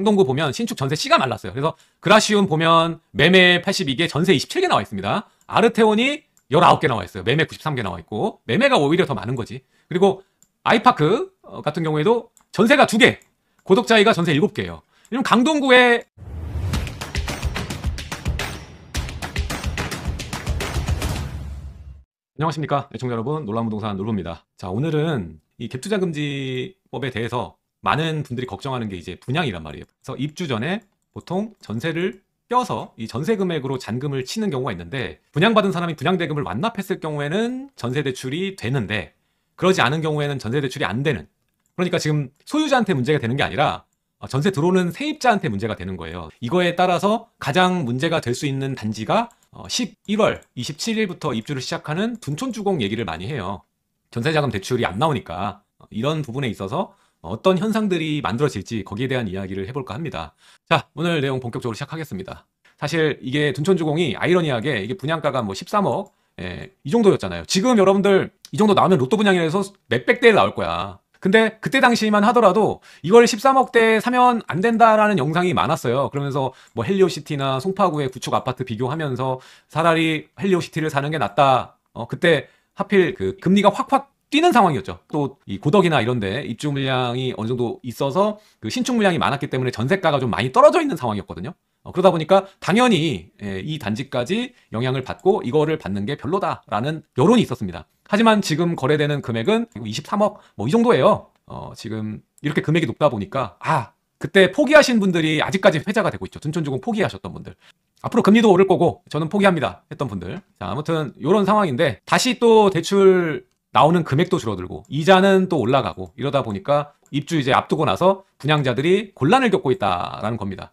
행동구 보면 신축 전세 C가 말랐어요. 그래서 그라시움 보면 매매 82개, 전세 27개 나와 있습니다. 아르테온이 19개 나와 있어요. 매매 93개 나와 있고 매매가 오히려 더 많은 거지. 그리고 아이파크 어, 같은 경우에도 전세가 2개, 고독자이가 전세 7개예요. 그럼 강동구에 안녕하십니까 애청자 여러분 놀라운 부동산 놀부입니다. 자 오늘은 이 갭투자금지법에 대해서 많은 분들이 걱정하는 게 이제 분양이란 말이에요. 그래서 입주 전에 보통 전세를 껴서 이 전세 금액으로 잔금을 치는 경우가 있는데 분양받은 사람이 분양 대금을 완납했을 경우에는 전세 대출이 되는데 그러지 않은 경우에는 전세 대출이 안 되는 그러니까 지금 소유자한테 문제가 되는 게 아니라 어, 전세 들어오는 세입자한테 문제가 되는 거예요. 이거에 따라서 가장 문제가 될 수 있는 단지가 11월 어, 27일부터 입주를 시작하는 둔촌주공 얘기를 많이 해요. 전세자금 대출이 안 나오니까 어, 이런 부분에 있어서 어떤 현상들이 만들어질지 거기에 대한 이야기를 해볼까 합니다. 자, 오늘 내용 본격적으로 시작하겠습니다. 사실 이게 둔촌주공이 아이러니하게 이게 분양가가 뭐 13억 예, 이 정도였잖아요. 지금 여러분들 이 정도 나오면 로또 분양이라서 몇백 대를 나올 거야. 근데 그때 당시만 하더라도 이걸 13억대에 사면 안 된다라는 영상이 많았어요. 그러면서 뭐 헬리오시티나 송파구의 구축 아파트 비교하면서 차라리 헬리오시티를 사는 게 낫다. 어, 그때 하필 그 금리가 확확 뛰는 상황이었죠. 또 이 고덕이나 이런데 입주 물량이 어느 정도 있어서 그 신축 물량이 많았기 때문에 전세가가 좀 많이 떨어져 있는 상황이었거든요. 어, 그러다 보니까 당연히 예, 이 단지까지 영향을 받고 이거를 받는 게 별로다라는 여론이 있었습니다. 하지만 지금 거래되는 금액은 23억 뭐 뭐이 정도예요. 어, 지금 이렇게 금액이 높다 보니까 아 그때 포기하신 분들이 아직까지 회자가 되고 있죠. 둔촌주공 포기하셨던 분들. 앞으로 금리도 오를 거고 저는 포기합니다 했던 분들. 자, 아무튼 이런 상황인데 다시 또 대출 나오는 금액도 줄어들고 이자는 또 올라가고 이러다 보니까 입주 이제 앞두고 나서 분양자들이 곤란을 겪고 있다라는 겁니다.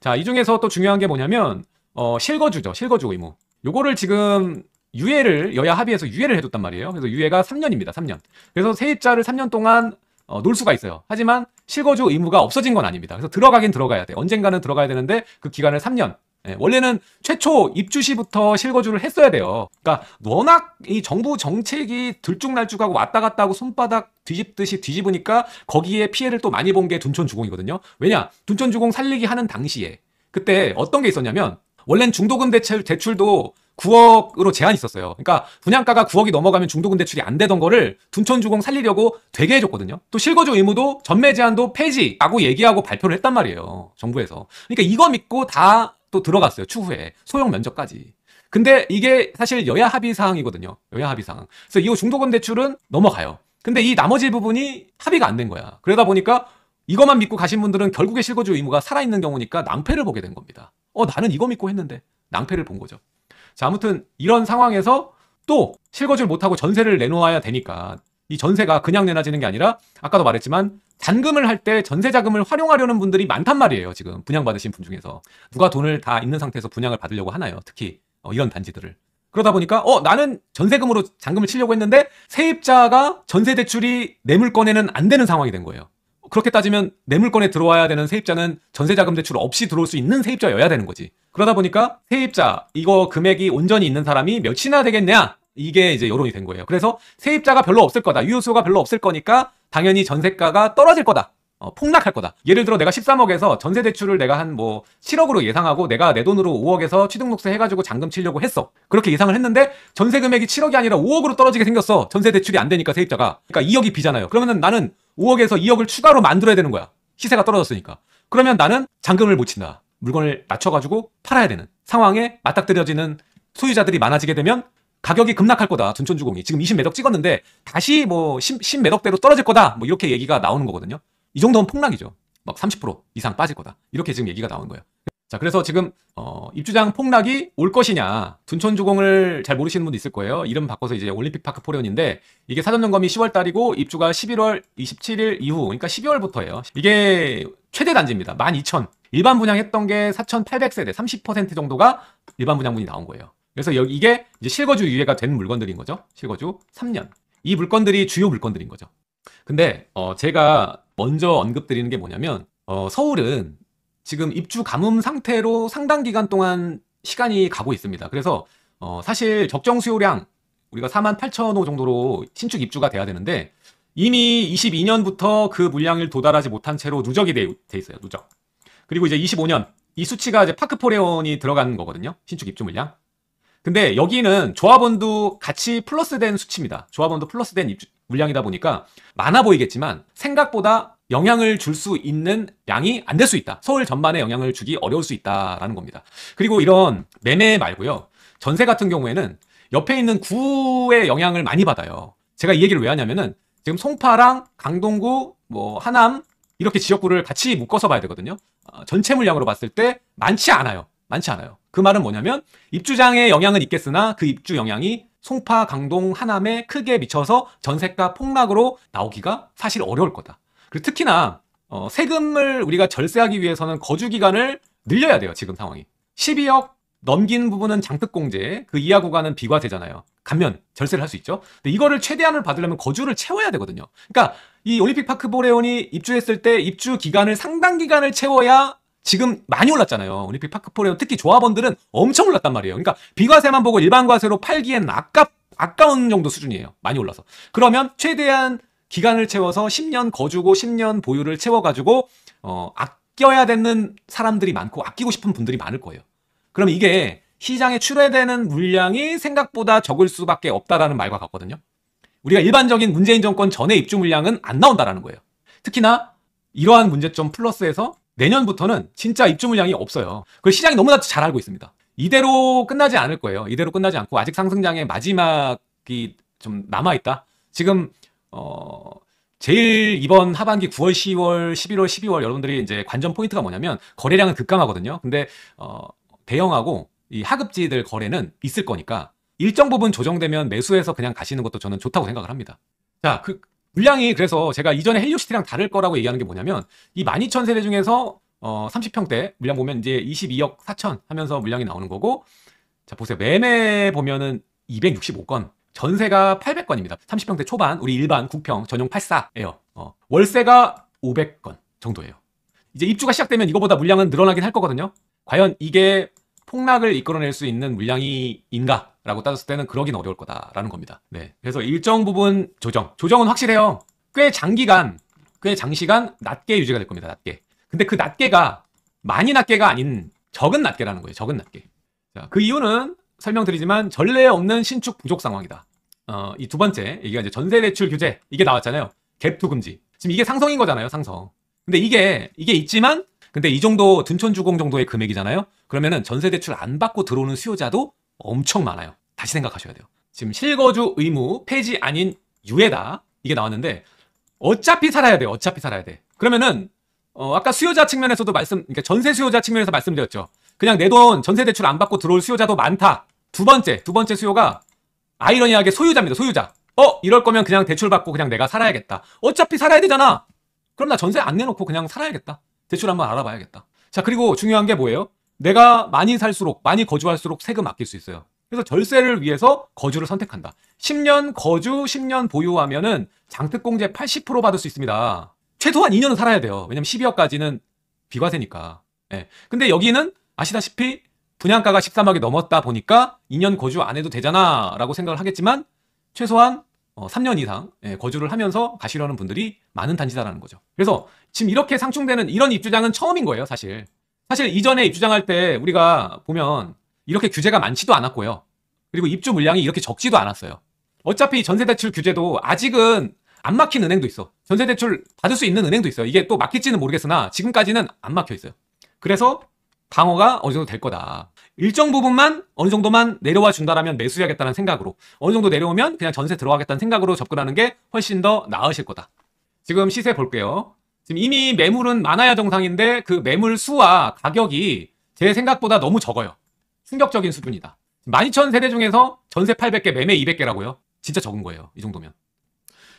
자, 이 중에서 또 중요한 게 뭐냐면 어, 실거주죠. 실거주 의무. 요거를 지금 유예를 여야 합의해서 유예를 해줬단 말이에요. 그래서 유예가 3년입니다. 3년. 그래서 세입자를 3년 동안 어, 놀 수가 있어요. 하지만 실거주 의무가 없어진 건 아닙니다. 그래서 들어가긴 들어가야 돼. 언젠가는 들어가야 되는데 그 기간을 3년 예, 원래는 최초 입주시부터 실거주를 했어야 돼요. 그러니까 워낙 이 정부 정책이 들쭉날쭉하고 왔다 갔다 하고 손바닥 뒤집듯이 뒤집으니까 거기에 피해를 또 많이 본 게 둔촌주공이거든요. 왜냐? 둔촌주공 살리기 하는 당시에 그때 어떤 게 있었냐면 원래는 중도금 대출, 대출도 9억으로 제한이 있었어요. 그러니까 분양가가 9억이 넘어가면 중도금 대출이 안 되던 거를 둔촌주공 살리려고 되게 해줬거든요. 또 실거주 의무도 전매 제한도 폐지라고 얘기하고 발표를 했단 말이에요. 정부에서. 그러니까 이거 믿고 다또 들어갔어요. 추후에 소형 면접까지. 근데 이게 사실 여야 합의 사항이거든요. 여야 합의 사항. 그래서 이거 중도금 대출은 넘어가요. 근데 이 나머지 부분이 합의가 안 된 거야. 그러다 보니까 이것만 믿고 가신 분들은 결국에 실거주 의무가 살아있는 경우니까 낭패를 보게 된 겁니다. 어, 나는 이거 믿고 했는데 낭패를 본 거죠. 자, 아무튼 이런 상황에서 또 실거주를 못하고 전세를 내놓아야 되니까 이 전세가 그냥 내놔지는 게 아니라 아까도 말했지만 잔금을 할 때 전세 자금을 활용하려는 분들이 많단 말이에요. 지금 분양받으신 분 중에서 누가 돈을 다 있는 상태에서 분양을 받으려고 하나요? 특히 어, 이런 단지들을 그러다 보니까 어 나는 전세금으로 잔금을 치려고 했는데 세입자가 전세 대출이 내물권에는안 되는 상황이 된 거예요. 그렇게 따지면 내물권에 들어와야 되는 세입자는 전세자금 대출 없이 들어올 수 있는 세입자여야 되는 거지. 그러다 보니까 세입자 이거 금액이 온전히 있는 사람이 몇이나 되겠냐? 이게 이제 여론이 된 거예요. 그래서 세입자가 별로 없을 거다. 유효수가 별로 없을 거니까 당연히 전세가가 떨어질 거다. 어, 폭락할 거다. 예를 들어 내가 13억에서 전세 대출을 내가 한 뭐 7억으로 예상하고 내가 내 돈으로 5억에서 취등록세 해가지고 잔금 치려고 했어. 그렇게 예상을 했는데 전세 금액이 7억이 아니라 5억으로 떨어지게 생겼어. 전세 대출이 안 되니까 세입자가. 그러니까 2억이 비잖아요. 그러면 나는 5억에서 2억을 추가로 만들어야 되는 거야. 시세가 떨어졌으니까. 그러면 나는 잔금을 못 친다. 물건을 낮춰가지고 팔아야 되는 상황에 맞닥뜨려지는 소유자들이 많아지게 되면 가격이 급락할 거다. 둔촌주공이 지금 20매덕 찍었는데 다시 뭐 10, 10매덕대로 떨어질 거다. 뭐 이렇게 얘기가 나오는 거거든요. 이 정도면 폭락이죠. 막 30% 이상 빠질 거다. 이렇게 지금 얘기가 나온 거예요. 자, 그래서 지금 어, 입주장 폭락이 올 것이냐 둔촌주공을 잘 모르시는 분도 있을 거예요. 이름 바꿔서 이제 올림픽파크 포련인데 이게 사전 점검이 10월 달이고 입주가 11월 27일 이후 그러니까 12월부터예요. 이게 최대 단지입니다. 12,000 일반 분양했던 게 4,800세대 30% 정도가 일반 분양분이 나온 거예요. 그래서 여기 이게 이제 실거주 유예가 된 물건들인 거죠. 실거주 3년. 이 물건들이 주요 물건들인 거죠. 근데 어 제가 먼저 언급드리는 게 뭐냐면 어 서울은 지금 입주 가뭄 상태로 상당 기간 동안 시간이 가고 있습니다. 그래서 어 사실 적정 수요량 우리가 4만 8천 호 정도로 신축 입주가 돼야 되는데 이미 22년부터 그 물량을 도달하지 못한 채로 누적이 돼, 돼 있어요. 누적. 그리고 이제 25년 이 수치가 이제 파크포레온이 들어간 거거든요. 신축 입주 물량. 근데 여기는 조합원도 같이 플러스된 수치입니다. 조합원도 플러스된 입주, 물량이다 보니까 많아 보이겠지만 생각보다 영향을 줄 수 있는 양이 안 될 수 있다. 서울 전반에 영향을 주기 어려울 수 있다라는 겁니다. 그리고 이런 매매 말고요. 전세 같은 경우에는 옆에 있는 구의 영향을 많이 받아요. 제가 이 얘기를 왜 하냐면은 지금 송파랑 강동구, 뭐 하남 이렇게 지역구를 같이 묶어서 봐야 되거든요. 어, 전체 물량으로 봤을 때 많지 않아요. 많지 않아요. 그 말은 뭐냐면 입주장에 영향은 있겠으나 그 입주 영향이 송파, 강동, 하남에 크게 미쳐서 전세가 폭락으로 나오기가 사실 어려울 거다. 그리고 특히나 어, 세금을 우리가 절세하기 위해서는 거주 기간을 늘려야 돼요. 지금 상황이 12억 넘긴 부분은 장특공제, 그 이하 구간은 비과세잖아요. 감면 절세를 할 수 있죠. 근데 이거를 최대한을 받으려면 거주를 채워야 되거든요. 그러니까 이 올림픽 파크 보레온이 입주했을 때 입주 기간을 상당 기간을 채워야 지금 많이 올랐잖아요. 올림픽 파크폴리오 특히 조합원들은 엄청 올랐단 말이에요. 그러니까 비과세만 보고 일반 과세로 팔기엔 아깝 아까운 정도 수준이에요. 많이 올라서. 그러면 최대한 기간을 채워서 10년 거주고 10년 보유를 채워가지고 어, 아껴야 되는 사람들이 많고 아끼고 싶은 분들이 많을 거예요. 그럼 이게 시장에 출회되는 물량이 생각보다 적을 수밖에 없다라는 말과 같거든요. 우리가 일반적인 문재인 정권 전에 입주 물량은 안 나온다라는 거예요. 특히나 이러한 문제점 플러스에서 내년부터는 진짜 입주 물량이 없어요. 그 시장이 너무나 잘 알고 있습니다. 이대로 끝나지 않을 거예요. 이대로 끝나지 않고 아직 상승장의 마지막이 좀 남아 있다. 지금 어 제일 이번 하반기 9월, 10월, 11월, 12월 여러분들이 이제 관전 포인트가 뭐냐면 거래량은 급감하거든요. 근데 어 대형하고 이 하급지들 거래는 있을 거니까 일정 부분 조정되면 매수해서 그냥 가시는 것도 저는 좋다고 생각을 합니다. 자, 그 물량이 그래서 제가 이전에 헬리오시티랑 다를 거라고 얘기하는 게 뭐냐면 이 12,000세대 중에서 어 30평대 물량 보면 이제 22억 4천 하면서 물량이 나오는 거고 자 보세요 매매 보면은 265건 전세가 800건입니다 30평대 초반 우리 일반 국평 전용 84예요 어, 월세가 500건 정도예요 이제 입주가 시작되면 이거보다 물량은 늘어나긴 할 거거든요 과연 이게 폭락을 이끌어낼 수 있는 물량이 인가 라고 따졌을 때는 그러긴 어려울 거다라는 겁니다. 네. 그래서 일정 부분 조정. 조정은 확실해요. 꽤 장기간, 꽤 장시간 낮게 유지가 될 겁니다. 낮게. 근데 그 낮게가 많이 낮게가 아닌 적은 낮게라는 거예요. 적은 낮게. 자, 그 이유는 설명드리지만 전례 없는 신축 부족 상황이다. 어, 이 두 번째, 이게 이제 전세 대출 규제 이게 나왔잖아요. 갭투 금지. 지금 이게 상성인 거잖아요, 상성. 근데 이게 이게 있지만 근데 이 정도 둔촌 주공 정도의 금액이잖아요. 그러면은 전세 대출 안 받고 들어오는 수요자도 엄청 많아요. 다시 생각하셔야 돼요. 지금 실거주 의무 폐지 아닌 유예다 이게 나왔는데 어차피 살아야 돼. 어차피 살아야 돼. 그러면은 어, 아까 수요자 측면에서도 말씀 그러니까 전세 수요자 측면에서 말씀드렸죠. 그냥 내 돈 전세 대출 안 받고 들어올 수요자도 많다. 두 번째, 두 번째 수요가 아이러니하게 소유자입니다. 소유자. 어, 이럴 거면 그냥 대출 받고 그냥 내가 살아야겠다. 어차피 살아야 되잖아. 그럼 나 전세 안 내놓고 그냥 살아야겠다. 대출 한번 알아봐야겠다. 자, 그리고 중요한 게 뭐예요? 내가 많이 살수록 많이 거주할수록 세금 아낄 수 있어요. 그래서 절세를 위해서 거주를 선택한다. 10년 거주, 10년 보유하면은 장특공제 80% 받을 수 있습니다. 최소한 2년은 살아야 돼요. 왜냐면 12억까지는 비과세니까. 예. 근데 여기는 아시다시피 분양가가 13억이 넘었다 보니까 2년 거주 안 해도 되잖아라고 생각을 하겠지만 최소한 3년 어, 이상 예, 거주를 하면서 가시려는 분들이 많은 단지다라는 거죠. 그래서 지금 이렇게 상충되는 이런 입주장은 처음인 거예요, 사실. 사실 이전에 입주장할 때 우리가 보면 이렇게 규제가 많지도 않았고요. 그리고 입주 물량이 이렇게 적지도 않았어요. 어차피 전세대출 규제도 아직은 안 막힌 은행도 있어. 전세대출 받을 수 있는 은행도 있어요. 이게 또 막힐지는 모르겠으나 지금까지는 안 막혀 있어요. 그래서 방어가 어느 정도 될 거다. 일정 부분만 어느 정도만 내려와 준다라면 매수해야겠다는 생각으로 어느 정도 내려오면 그냥 전세 들어가겠다는 생각으로 접근하는 게 훨씬 더 나으실 거다. 지금 시세 볼게요. 지금 이미 매물은 많아야 정상인데 그 매물 수와 가격이 제 생각보다 너무 적어요. 충격적인 수준이다. 12,000세대 중에서 전세 800개, 매매 200개라고요. 진짜 적은 거예요. 이 정도면.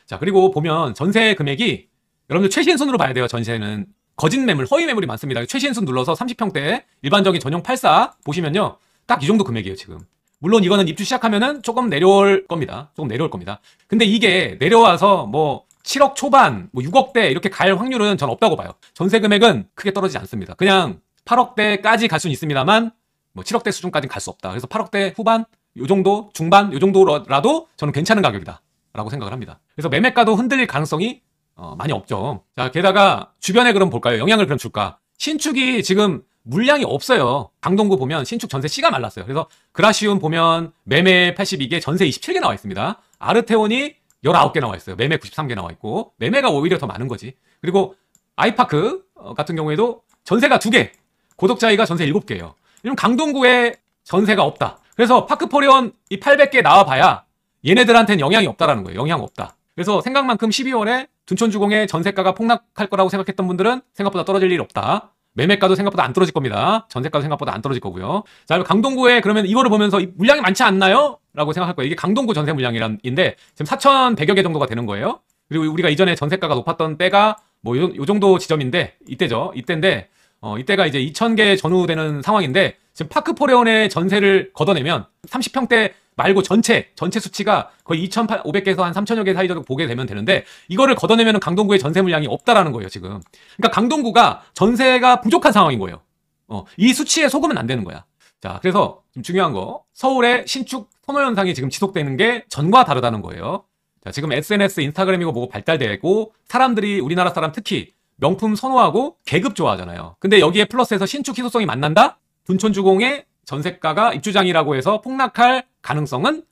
자, 그리고 보면 전세 금액이 여러분들 최신 순으로 봐야 돼요. 전세는 거짓 매물, 허위 매물이 많습니다. 최신 순 눌러서 30평대 일반적인 전용 84 보시면요. 딱 이 정도 금액이에요, 지금. 물론 이거는 입주 시작하면은 조금 내려올 겁니다. 조금 내려올 겁니다. 근데 이게 내려와서 뭐 7억 초반, 뭐 6억대 이렇게 갈 확률은 전 없다고 봐요. 전세 금액은 크게 떨어지지 않습니다. 그냥 8억대까지 갈 수는 있습니다만 뭐 7억대 수준까지는 갈수 없다. 그래서 8억대 후반, 요 정도, 중반, 요 정도라도 저는 괜찮은 가격이다. 라고 생각을 합니다. 그래서 매매가도 흔들릴 가능성이 어, 많이 없죠. 자, 게다가 주변에 그럼 볼까요? 영향을 그럼 줄까? 신축이 지금 물량이 없어요. 강동구 보면 신축 전세 씨가 말랐어요. 그래서 그라시움 보면 매매 82개, 전세 27개 나와 있습니다. 아르테온이 19개 나와 있어요. 매매 93개 나와 있고 매매가 오히려 더 많은 거지. 그리고 아이파크 어, 같은 경우에도 전세가 2개, 고덕자이가 전세 7개예요. 이럼 강동구에 전세가 없다. 그래서 파크포리온 이 800개 나와봐야 얘네들한테는 영향이 없다라는 거예요. 영향 없다. 그래서 생각만큼 12월에 둔촌주공의 전세가가 폭락할 거라고 생각했던 분들은 생각보다 떨어질 일 없다. 매매가도 생각보다 안 떨어질 겁니다. 전세가도 생각보다 안 떨어질 거고요. 자, 강동구에 그러면 이거를 보면서 물량이 많지 않나요? 라고 생각할 거예요. 이게 강동구 전세 물량이란인데 지금 4,100여 개 정도가 되는 거예요. 그리고 우리가 이전에 전세가가 높았던 때가 뭐 요 정도 지점인데 이때죠. 이때인데 어 이때가 이제 2,000개 전후되는 상황인데 지금 파크포레온의 전세를 걷어내면 30평대 말고 전체 전체 수치가 거의 2,500개에서 한 3,000여 개 사이 정도 보게 되면 되는데 이거를 걷어내면 강동구의 전세 물량이 없다라는 거예요 지금. 그러니까 강동구가 전세가 부족한 상황인 거예요. 어, 이 수치에 속으면 안 되는 거야. 자, 그래서 지금 중요한 거 서울의 신축 선호 현상이 지금 지속되는 게 전과 다르다는 거예요. 자, 지금 SNS, 인스타그램이고 뭐고 발달되고 사람들이 우리나라 사람 특히 명품 선호하고 계급 좋아하잖아요. 근데 여기에 플러스해서 신축 희소성이 만난다? 둔촌주공의 전세가가 입주장이라고 해서 폭락할 가능성은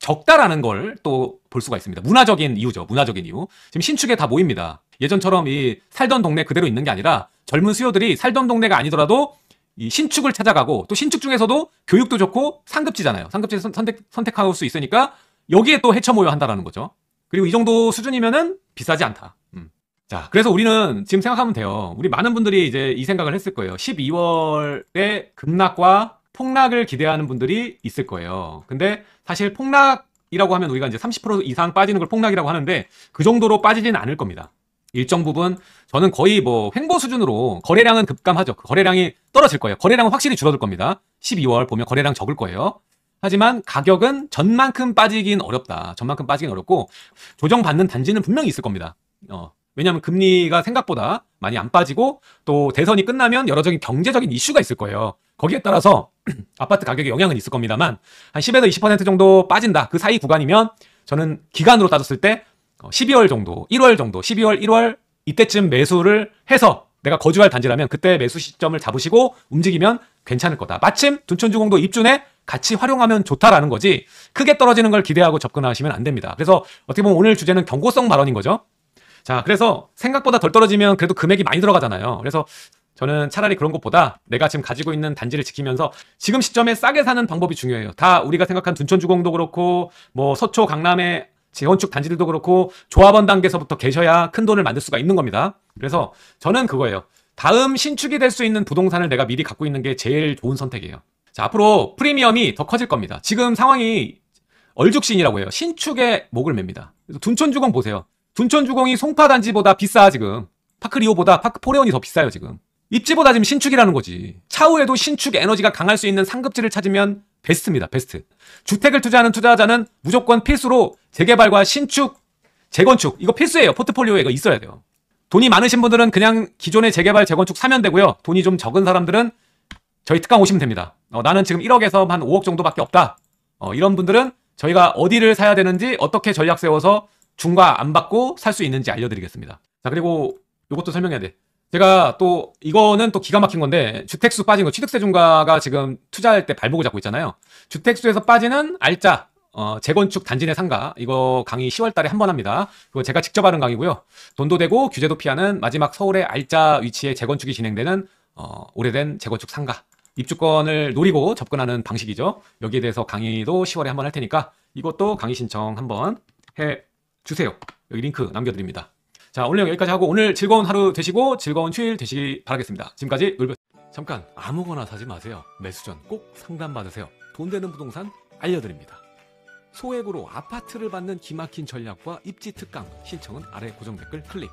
적다라는 걸 또 볼 수가 있습니다. 문화적인 이유죠. 문화적인 이유. 지금 신축에 다 모입니다. 예전처럼 이 살던 동네 그대로 있는 게 아니라 젊은 수요들이 살던 동네가 아니더라도 이 신축을 찾아가고 또 신축 중에서도 교육도 좋고 상급지잖아요. 상급지 선택 선택할 수 있으니까 여기에 또 헤쳐 모여 한다라는 거죠. 그리고 이 정도 수준이면은 비싸지 않다. 음. 자, 그래서 우리는 지금 생각하면 돼요. 우리 많은 분들이 이제 이 생각을 했을 거예요. 12월에 급락과 폭락을 기대하는 분들이 있을 거예요. 근데 사실 폭락이라고 하면 우리가 이제 30% 이상 빠지는 걸 폭락이라고 하는데 그 정도로 빠지진 않을 겁니다. 일정 부분 저는 거의 뭐 횡보 수준으로 거래량은 급감하죠. 그 거래량이 떨어질 거예요. 거래량은 확실히 줄어들 겁니다. 12월 보면 거래량 적을 거예요. 하지만 가격은 전만큼 빠지긴 어렵다. 전만큼 빠지긴 어렵고 조정받는 단지는 분명히 있을 겁니다. 어, 왜냐하면 금리가 생각보다 많이 안 빠지고 또 대선이 끝나면 여러적인 경제적인 이슈가 있을 거예요. 거기에 따라서 아파트 가격에 영향은 있을 겁니다만 한 10에서 20% 정도 빠진다. 그 사이 구간이면 저는 기간으로 따졌을 때 12월 어, 정도, 1월 정도, 12월, 1월 이때쯤 매수를 해서 내가 거주할 단지라면 그때 매수 시점을 잡으시고 움직이면 괜찮을 거다. 마침 둔촌주공도 입주에 같이 활용하면 좋다라는 거지 크게 떨어지는 걸 기대하고 접근하시면 안 됩니다. 그래서 어떻게 보면 오늘 주제는 경고성 발언인 거죠. 자, 그래서 생각보다 덜 떨어지면 그래도 금액이 많이 들어가잖아요. 그래서 저는 차라리 그런 것보다 내가 지금 가지고 있는 단지를 지키면서 지금 시점에 싸게 사는 방법이 중요해요. 다 우리가 생각한 둔촌주공도 그렇고 뭐 서초 강남에 재건축 단지들도 그렇고 조합원 단계서부터 에 계셔야 큰 돈을 만들 수가 있는 겁니다. 그래서 저는 그거예요. 다음 신축이 될 수 있는 부동산을 내가 미리 갖고 있는 게 제일 좋은 선택이에요. 자, 앞으로 프리미엄이 더 커질 겁니다. 지금 상황이 얼죽신이라고 해요. 신축에 목을 맵니다. 둔촌주공 보세요. 둔촌주공이 송파단지보다 비싸 지금. 파크리오보다 파크포레온이 더 비싸요 지금. 입지보다 지금 신축이라는 거지. 차후에도 신축 에너지가 강할 수 있는 상급지를 찾으면 베스트입니다. 베스트. 주택을 투자하는 투자자는 무조건 필수로 재개발과 신축, 재건축 이거 필수예요. 포트폴리오에 이거 있어야 돼요. 돈이 많으신 분들은 그냥 기존의 재개발, 재건축 사면 되고요. 돈이 좀 적은 사람들은 저희 특강 오시면 됩니다. 어, 나는 지금 1억에서 한 5억 정도밖에 없다. 어, 이런 분들은 저희가 어디를 사야 되는지 어떻게 전략 세워서 중과 안 받고 살 수 있는지 알려드리겠습니다. 자 그리고 이것도 설명해야 돼. 제가 또 이거는 또 기가 막힌 건데 주택수 빠진 거 취득세 중과가 지금 투자할 때 발목을 잡고 있잖아요. 주택수에서 빠지는 알짜 어, 재건축 단지 내 상가 이거 강의 10월 달에 한 번 합니다. 그거 제가 직접 하는 강의고요. 돈도 되고 규제도 피하는 마지막 서울의 알짜 위치에 재건축이 진행되는 어, 오래된 재건축 상가 입주권을 노리고 접근하는 방식이죠. 여기에 대해서 강의도 10월에 한 번 할 테니까 이것도 강의 신청 한번 해 주세요. 여기 링크 남겨드립니다. 자, 오늘 여기까지 하고 오늘 즐거운 하루 되시고 즐거운 휴일 되시기 바라겠습니다. 지금까지 놀 잠깐 아무거나 사지 마세요. 매수 전 꼭 상담 받으세요. 돈 되는 부동산 알려드립니다. 소액으로 아파트를 받는 기막힌 전략과 입지 특강 신청은 아래 고정 댓글 클릭.